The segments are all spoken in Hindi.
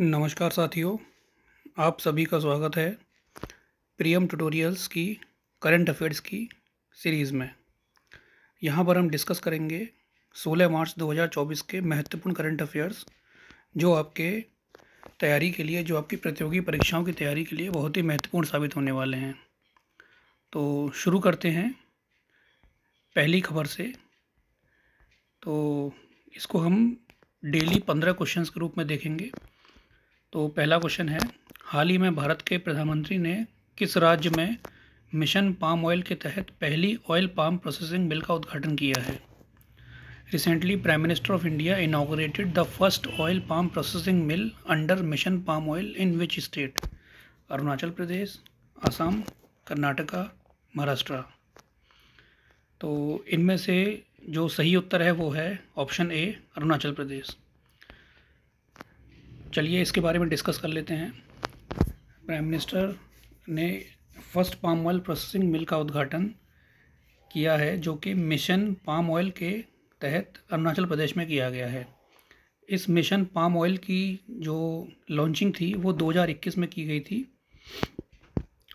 नमस्कार साथियों आप सभी का स्वागत है प्रियम ट्यूटोरियल्स की करंट अफेयर्स की सीरीज़ में यहाँ पर हम डिस्कस करेंगे 16 मार्च 2024 के महत्वपूर्ण करंट अफेयर्स जो आपके तैयारी के लिए जो आपकी प्रतियोगी परीक्षाओं की तैयारी के लिए बहुत ही महत्वपूर्ण साबित होने वाले हैं तो शुरू करते हैं पहली खबर से तो इसको हम डेली पंद्रह क्वेश्चंस के रूप में देखेंगे तो पहला क्वेश्चन है हाल ही में भारत के प्रधानमंत्री ने किस राज्य में मिशन पाम ऑयल के तहत पहली ऑयल पाम प्रोसेसिंग बिल का उद्घाटन किया है recently prime minister of India inaugurated the first oil palm processing mill under mission palm oil in which state Arunachal Pradesh Assam Karnataka Maharashtra तो इनमें से जो सही उत्तर है वो है ऑप्शन ए अरुणाचल प्रदेश चलिए इसके बारे में डिस्कस कर लेते हैं प्राइम मिनिस्टर ने first palm oil processing mill का उद्घाटन किया है जो कि मिशन पाम ऑयल के तहत अरुणाचल प्रदेश में किया गया है इस मिशन पाम ऑयल की जो लॉन्चिंग थी वो 2021 में की गई थी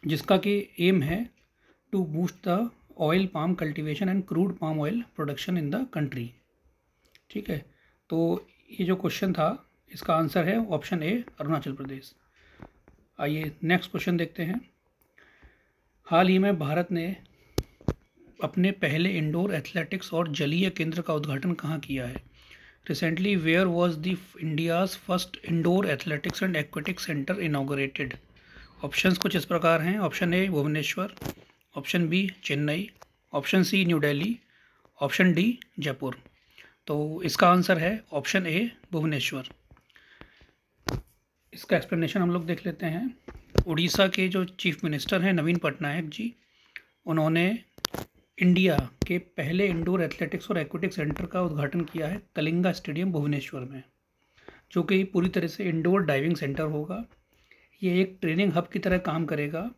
जिसका कि एम है to boost the oil palm cultivation and crude palm oil production in the country ठीक है तो ये जो क्वेश्चन था इसका आंसर है ऑप्शन ए अरुणाचल प्रदेश आइए नेक्स्ट क्वेश्चन देखते हैं हाल ही में भारत ने अपने पहले इंडोर एथलेटिक्स और जलीय केंद्र का उद्घाटन कहाँ किया है recently where was the India's first indoor athletics and aquatic centre inaugurated options कुछ इस प्रकार हैं option A Bhubaneswar option B Chennai option C New Delhi option D Jaipur तो इसका आंसर है ऑप्शन ए भुवनेश्वर इसका एक्सप्लेनेशन हम लोग देख लेते हैं उड़ीसा के जो चीफ मिनिस्टर हैं नवीन पटनायक जी उन्होंने इंडिया के पहले इंडोर एथलेटिक्स और एक्वेटिक सेंटर का उद्घाटन किया है कलिंगा स्टेडियम भुवनेश्वर में जो कि पूरी तरह से इंडोर डाइविंग सेंटर होगा ये एक ट्रेनिंग हब की तरह काम करेगा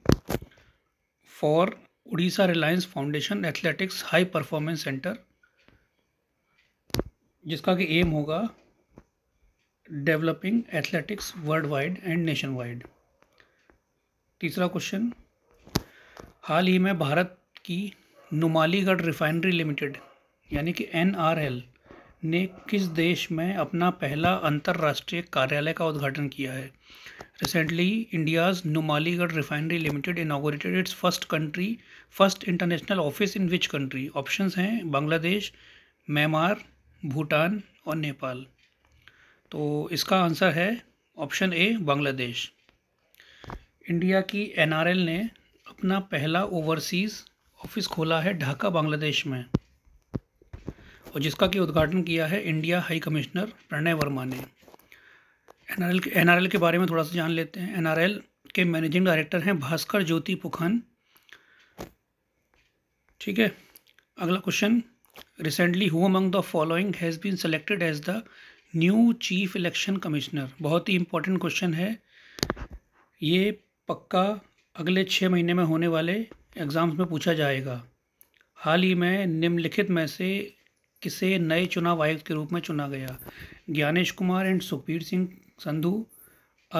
for Orissa Reliance Foundation athletics high performance centre जिसका कि एम होगा developing athletics worldwide and nationwide तीसरा क्वेश्चन हाल ही में भारत की नुमालीगढ़ रिफाइनरी लिमिटेड यानी कि एन ने किस देश में अपना पहला अंतर्राष्ट्रीय कार्यालय का उद्घाटन किया है recently India's Numaligarh refinery limited inaugurated its first country first international office in which country options हैं बांग्लादेश म्यांमार भूटान और नेपाल तो इसका आंसर है ऑप्शन ए बांग्लादेश इंडिया की एनआरएल ने अपना पहला ओवरसीज़ ऑफिस खोला है ढाका बांग्लादेश में और जिसका कि उद्घाटन किया है India high commissioner Pranay Verma ने एनआरएल एनआरएल के बारे में थोड़ा सा जान लेते हैं एनआरएल के मैनेजिंग डायरेक्टर हैं भास्कर ज्योति पुखन ठीक है अगला question recently who among the following has been selected as the new chief election commissioner बहुत ही इम्पोर्टेंट क्वेश्चन है ये पक्का अगले छः महीने में होने वाले एग्ज़ाम्स में पूछा जाएगा हाल ही में निम्नलिखित में से किसे नए चुनाव आयुक्त के रूप में चुना गया Gyanesh Kumar and Sukhbir Singh Sandhu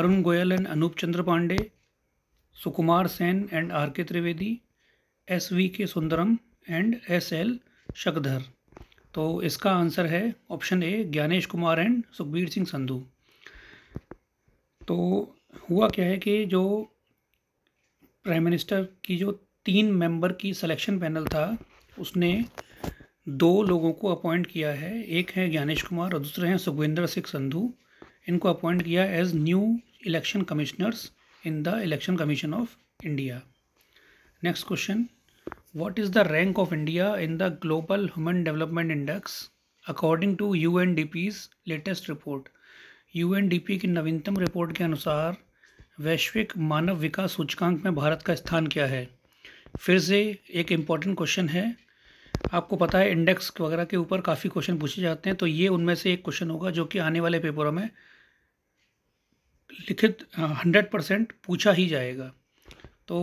Arun Goyal and Anup Chandra Pandey Sukumar Sen and R K Trivedi S V K Sundaram and S L Shakdhar तो इसका आंसर है option A Gyanesh Kumar and Sukhbir Singh Sandhu तो हुआ क्या है कि जो प्राइम मिनिस्टर की जो तीन मेंबर की सिलेक्शन पैनल था उसने दो लोगों को अपॉइंट किया है एक है ज्ञानेश कुमार और दूसरे हैं सुखविंदर सिंह संधू इनको अपॉइंट किया as new election commissioners in the election commission of India next question what is the rank of India in the Global Human Development Index according to U N D P's latest report U N D P की नवीनतम रिपोर्ट के अनुसार वैश्विक मानव विकास सूचकांक में भारत का स्थान क्या है फिर से एक इम्पॉर्टेंट क्वेश्चन है आपको पता है इंडेक्स वगैरह के ऊपर काफ़ी क्वेश्चन पूछे जाते हैं तो ये उनमें से एक क्वेश्चन होगा जो कि आने वाले पेपरों में लिखित हंड्रेड हाँ, परसेंट पूछा ही जाएगा तो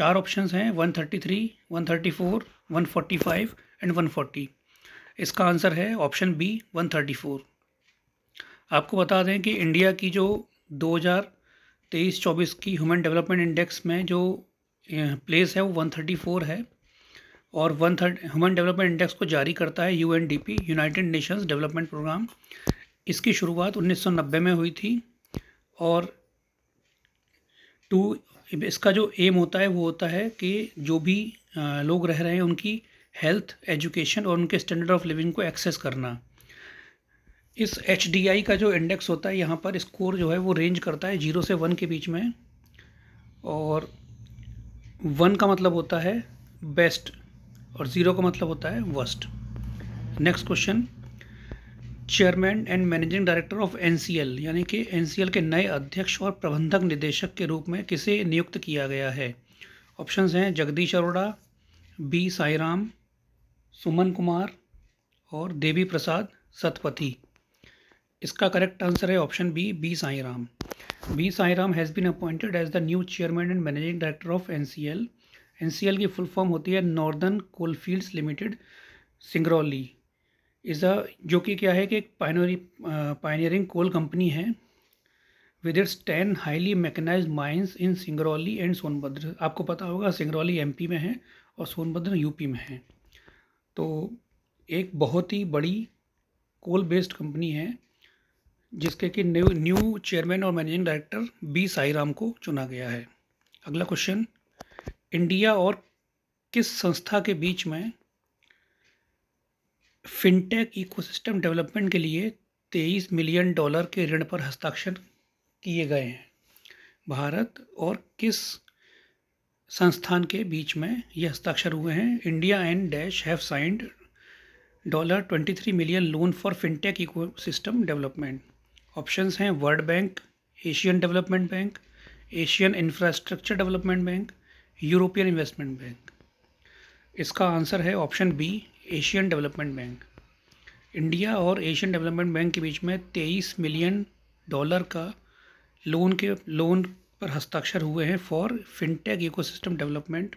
चार ऑप्शन हैं one thirty three one thirty four one forty five and one forty इसका आंसर है option B one thirty four आपको बता दें कि इंडिया की जो दो हज़ार तेईस चौबीस की ह्यूमन डेवलपमेंट इंडेक्स में जो प्लेस है वो वन थर्टी फोर है और one thirty human development index को जारी करता है U N D P United Nations Development Programme इसकी शुरुआत 1990 में हुई थी और टू इसका जो एम होता है वो होता है कि जो भी लोग रह रहे हैं उनकी हेल्थ एजुकेशन और उनके स्टैंडर्ड ऑफ लिविंग को एक्सेस करना इस एच का जो इंडेक्स होता है यहाँ पर स्कोर जो है वो रेंज करता है जीरो से वन के बीच में और वन का मतलब होता है बेस्ट और ज़ीरो का मतलब होता है worst next question chairman and managing director of NCL यानी कि एनसीएल के नए अध्यक्ष और प्रबंधक निदेशक के रूप में किसे नियुक्त किया गया है ऑप्शन हैं जगदीश अरोड़ा बी साईराम सुमन कुमार और देवी प्रसाद सतपथी इसका करेक्ट आंसर है option B B Sairam B Sairam has been appointed as the new chairman and managing director of N C की फुल फॉर्म होती है Northern Coalfields Limited Singrauli is a जो कि क्या है कि एक पाइनरी पाइनियरिंग कोल कंपनी है with its ten highly mechanise mines in Singrauli and Sonbhadra आपको पता होगा सिंगरौली एमपी में है और सोनभद्र यूपी में है तो एक बहुत ही बड़ी कोल बेस्ड कंपनी है जिसके कि न्यू न्यू चेयरमैन और मैनेजिंग डायरेक्टर बी साईराम को चुना गया है अगला क्वेश्चन इंडिया और किस संस्था के बीच में फिनटेक इकोसिस्टम डेवलपमेंट के लिए तेईस मिलियन डॉलर के ऋण पर हस्ताक्षर किए गए हैं भारत और किस संस्थान के बीच में ये हस्ताक्षर हुए हैं India and dash have signed dollar twenty three million loan for fintech ecosystem development options हैं World Bank Asian Development Bank Asian Infrastructure Development Bank European Investment Bank इसका आंसर है option B Asian Development Bank India और एशियन डेवलपमेंट बैंक के बीच में तेईस मिलियन डॉलर का लोन के लोन पर हस्ताक्षर हुए हैं for fintech ecosystem development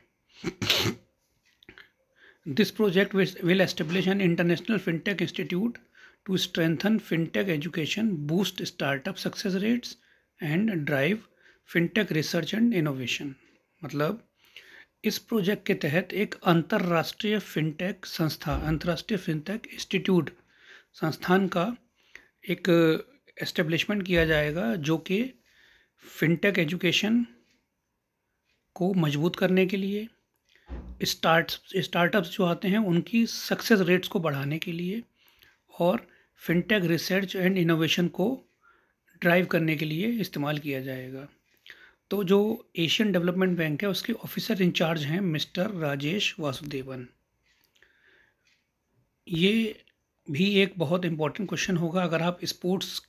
this project will establish an international fintech institute to strengthen fintech education boost startup success rates and drive fintech research and innovation मतलब इस प्रोजेक्ट के तहत एक अंतर्राष्ट्रीय फिनटेक संस्था अंतर्राष्ट्रीय फिनटेक इंस्टीट्यूट संस्थान का एक एस्टेब्लिशमेंट uh, किया जाएगा जो कि फिनटेक एजुकेशन को मजबूत करने के लिए स्टार्ट स्टार्टअप्स जो आते हैं उनकी सक्सेस रेट्स को बढ़ाने के लिए और फिनटेक रिसर्च एंड इनोवेशन को ड्राइव करने के लिए इस्तेमाल किया जाएगा तो जो एशियन डेवलपमेंट बैंक है उसके ऑफिसर इंचार्ज हैं मिस्टर राजेश वासुदेवन ये भी एक बहुत इम्पॉर्टेंट क्वेश्चन होगा अगर आप स्पोर्ट्स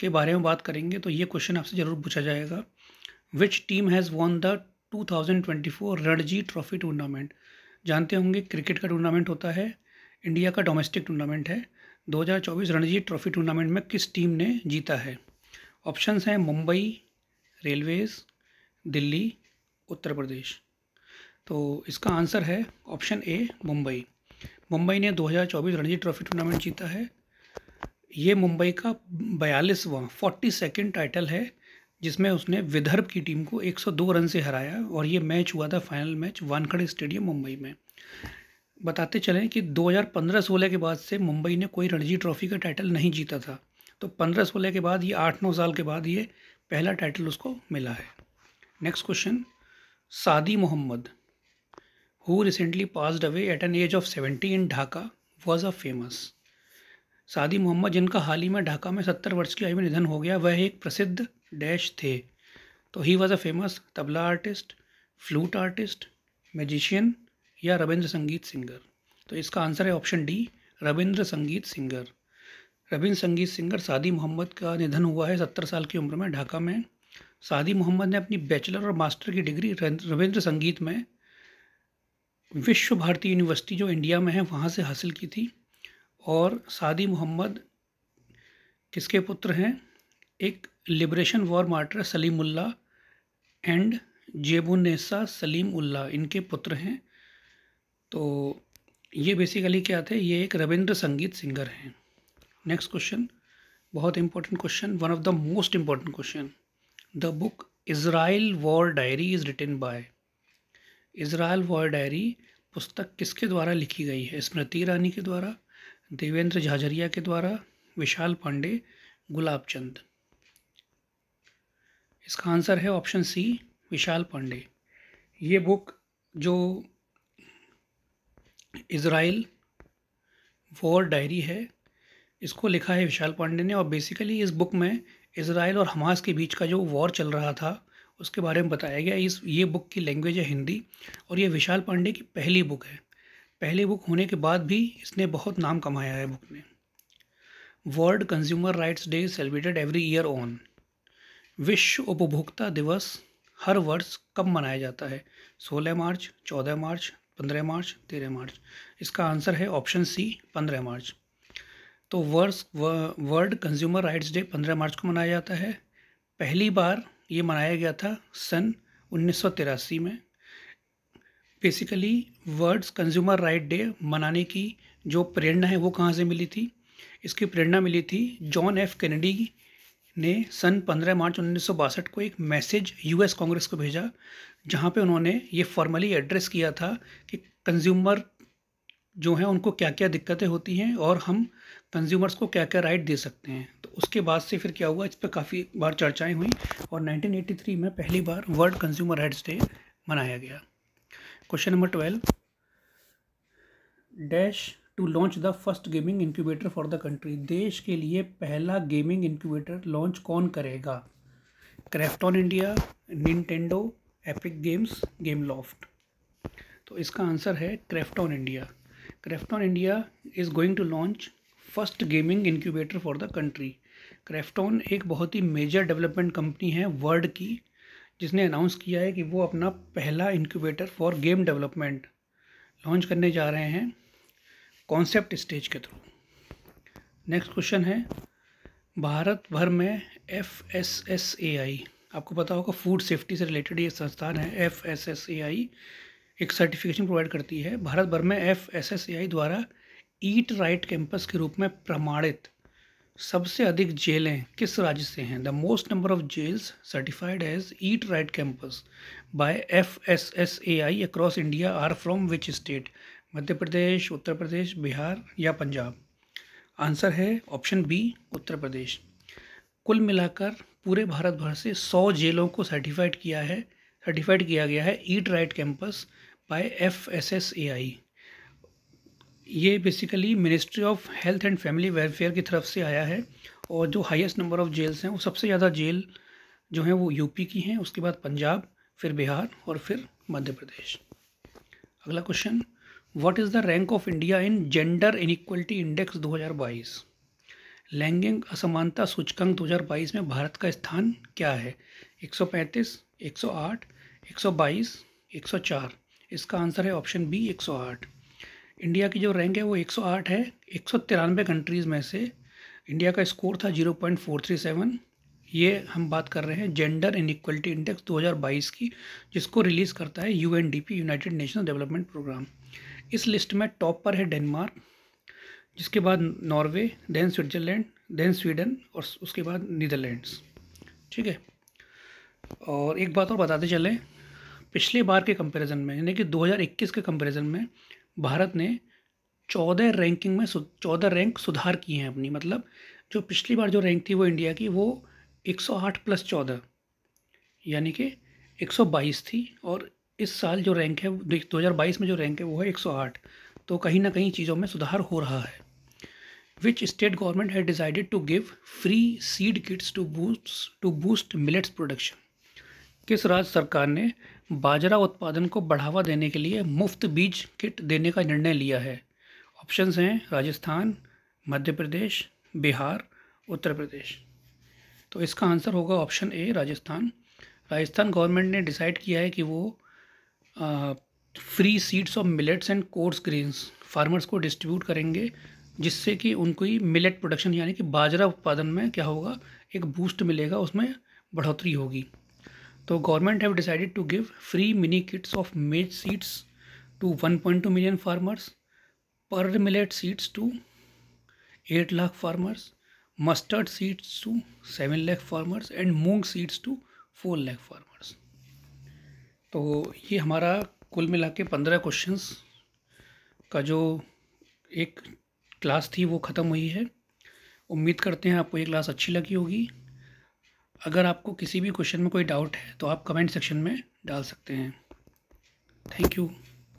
के बारे में बात करेंगे तो ये क्वेश्चन आपसे ज़रूर पूछा जाएगा which team has won the 2024 Ranji trophy tournament जानते होंगे क्रिकेट का टूर्नामेंट होता है इंडिया का डोमेस्टिक टूर्नामेंट है 2024 रणजी ट्रॉफी टूर्नामेंट में किस टीम ने जीता है ऑप्शंस हैं मुंबई रेलवेज़ दिल्ली उत्तर प्रदेश तो इसका आंसर है ऑप्शन ए मुंबई मुंबई ने 2024 रणजी ट्रॉफी टूर्नामेंट जीता है ये मुंबई का बयालीसवां फोर्टी सेकेंड टाइटल है जिसमें उसने विदर्भ की टीम को 102 रन से हराया और ये मैच हुआ था final match Wankhede stadium Mumbai में बताते चलें कि 2015-16 के बाद से मुंबई ने कोई रणजी ट्रॉफी का टाइटल नहीं जीता था तो 15-16 के बाद ये आठ नौ साल के बाद ये पहला टाइटल उसको मिला है next question Saadi Mohammad who recently passed away at an age of seventy in Dhaka was a famous Saadi Mohammad जिनका हाल ही में ढाका में सत्तर वर्ष की आयु में निधन हो गया वह एक प्रसिद्ध डैश थे तो he was a famous tabla artist flute artist magician या रविंद्र संगीत सिंगर तो इसका आंसर है option D Ravindra Sangeet singer रबीन संगीत सिंगर सादी मोहम्मद का निधन हुआ है सत्तर साल की उम्र में ढाका में सादी मोहम्मद ने अपनी बैचलर और मास्टर की डिग्री रविंद्र संगीत में विश्व भारती यूनिवर्सिटी जो इंडिया में है वहाँ से हासिल की थी और सादी मोहम्मद किसके पुत्र हैं एक liberation war martyr Salimullah and Zebunnesa Salim Ullah इनके पुत्र हैं तो ये बेसिकली क्या थे ये एक रविंद्र संगीत सिंगर हैं नेक्स्ट क्वेश्चन बहुत important question one of the most important question the book Israel war diary is written by Israel war diary पुस्तक किसके द्वारा लिखी गई है स्मृति ईरानी के द्वारा देवेंद्र झाझरिया के द्वारा विशाल पांडे गुलाब चंद इसका आंसर है ऑप्शन सी विशाल पांडे ये बुक जो इसराइल वॉर डायरी है इसको लिखा है विशाल पांडे ने और बेसिकली इस बुक में इसराइल और हमास के बीच का जो वॉर चल रहा था उसके बारे में बताया गया इस ये बुक की लैंग्वेज है हिंदी और ये विशाल पांडे की पहली बुक है पहली बुक होने के बाद भी इसने बहुत नाम कमाया है बुक ने world consumer rights day celebrated every year on विश्व उपभोक्ता दिवस हर वर्ष कब मनाया जाता है 16 मार्च 14 मार्च 15 मार्च 13 मार्च इसका आंसर है ऑप्शन सी 15 मार्च तो वर्ष वर्ल्ड कंज्यूमर राइट्स डे 15 मार्च को मनाया जाता है पहली बार ये मनाया गया था सन उन्नीस में basically world consumer right day मनाने की जो प्रेरणा है वो कहाँ से मिली थी इसकी प्रेरणा मिली थी जॉन एफ कैनेडी ने सन 15 मार्च उन्नीस को एक मैसेज यूएस कांग्रेस को भेजा जहाँ पे उन्होंने ये फॉर्मली एड्रेस किया था कि कंज्यूमर जो हैं उनको क्या क्या दिक्कतें होती हैं और हम कंज्यूमर्स को क्या क्या राइट दे सकते हैं तो उसके बाद से फिर क्या हुआ इस पर काफ़ी बार चर्चाएं हुई और 1983 में पहली बार वर्ल्ड कंज्यूमर राइट्स डे मनाया गया question number twelve dash to launch the first gaming incubator for the country देश के लिए पहला गेमिंग इंक्यूबेटर लॉन्च कौन करेगा ऑन India Nintendo Epic Games Gameloft तो इसका आंसर है ऑन India Krafton India is going to launch first gaming incubator for the country Krafton एक बहुत ही मेजर डेवलपमेंट कंपनी है वर्ल्ड की जिसने अनाउंस किया है कि वो अपना पहला incubator for game development launch करने जा रहे हैं कॉन्सेप्ट स्टेज के थ्रू नेक्स्ट क्वेश्चन है भारत भर में F S S A I आपको पता होगा फूड सेफ्टी से रिलेटेड ये संस्थान है F S S A I एक सर्टिफिकेशन प्रोवाइड करती है भारत भर में F S S A I द्वारा ईट राइट कैंपस के रूप में प्रमाणित सबसे अधिक जेलें किस राज्य से हैं the most number of jails certified as eat right campus by F S S A I across India are from which state Madhya Pradesh Uttar Pradesh Bihar या पंजाब आंसर है ऑप्शन बी उत्तर प्रदेश कुल मिलाकर पूरे भारत भर से सौ जेलों को सर्टिफाइड किया है सर्टिफाइड किया गया है eat right campus by F S S A I ये basically ministry of health and family welfare की तरफ से आया है और जो हाईएस्ट नंबर ऑफ़ जेल्स हैं वो सबसे ज़्यादा जेल जो हैं वो यूपी की हैं उसके बाद पंजाब फिर बिहार और फिर मध्य प्रदेश अगला question what is the rank of India in gender inequality index 2022 लैंगिक असमानता सूचकांक 2022 में भारत का स्थान क्या है 135, 108, 122, 104 इसका आंसर है ऑप्शन बी 108 इंडिया की जो रैंक है वो 108 है एक कंट्रीज़ में से इंडिया का स्कोर था 0.437 ये हम बात कर रहे हैं जेंडर इनक्वलिटी इंडेक्स 2022 की जिसको रिलीज़ करता है P United National Development Programme इस लिस्ट में टॉप पर है डेनमार्क जिसके बाद Norway then Switzerland then Sweden और उसके बाद नीदरलैंड्स ठीक है और एक बात और बताते चलें पिछले बार के कंपैरिजन में यानी कि 2021 के कंपैरिजन में भारत ने चौदह रैंकिंग में चौदह रैंक सुधार किए हैं अपनी मतलब जो पिछली बार जो रैंक थी वो इंडिया की वो 108 प्लस चौदह यानी कि 122 थी और इस साल जो रैंक है 2022 में जो रैंक है वो है 108 तो कहीं ना कहीं चीज़ों में सुधार हो रहा है which state government had decided to give free seed kits to boost to boost millets production किस राज्य सरकार ने बाजरा उत्पादन को बढ़ावा देने के लिए मुफ्त बीज किट देने का निर्णय लिया है ऑप्शंस हैं राजस्थान मध्य प्रदेश बिहार उत्तर प्रदेश तो इसका आंसर होगा option A Rajasthan Rajasthan government ने डिसाइड किया है कि वो आ, free seeds of millets and coarse grains farmers को डिस्ट्रीब्यूट करेंगे जिससे कि उनको ही मिलेट प्रोडक्शन यानी कि बाजरा उत्पादन में क्या होगा एक बूस्ट मिलेगा उसमें बढ़ोतरी होगी तो government have decided to give free mini kits of made seeds point 1.2 million farmers पर millet seeds to 8 lakh farmers mustard seeds to 7 lakh farmers and moong seeds to 4 lakh farmers तो ये हमारा कुल मिला के पंद्रह क्वेश्चंस का जो एक क्लास थी वो ख़त्म हुई है उम्मीद करते हैं आपको ये क्लास अच्छी लगी होगी अगर आपको किसी भी क्वेश्चन में कोई डाउट है तो आप कमेंट सेक्शन में डाल सकते हैं थैंक यू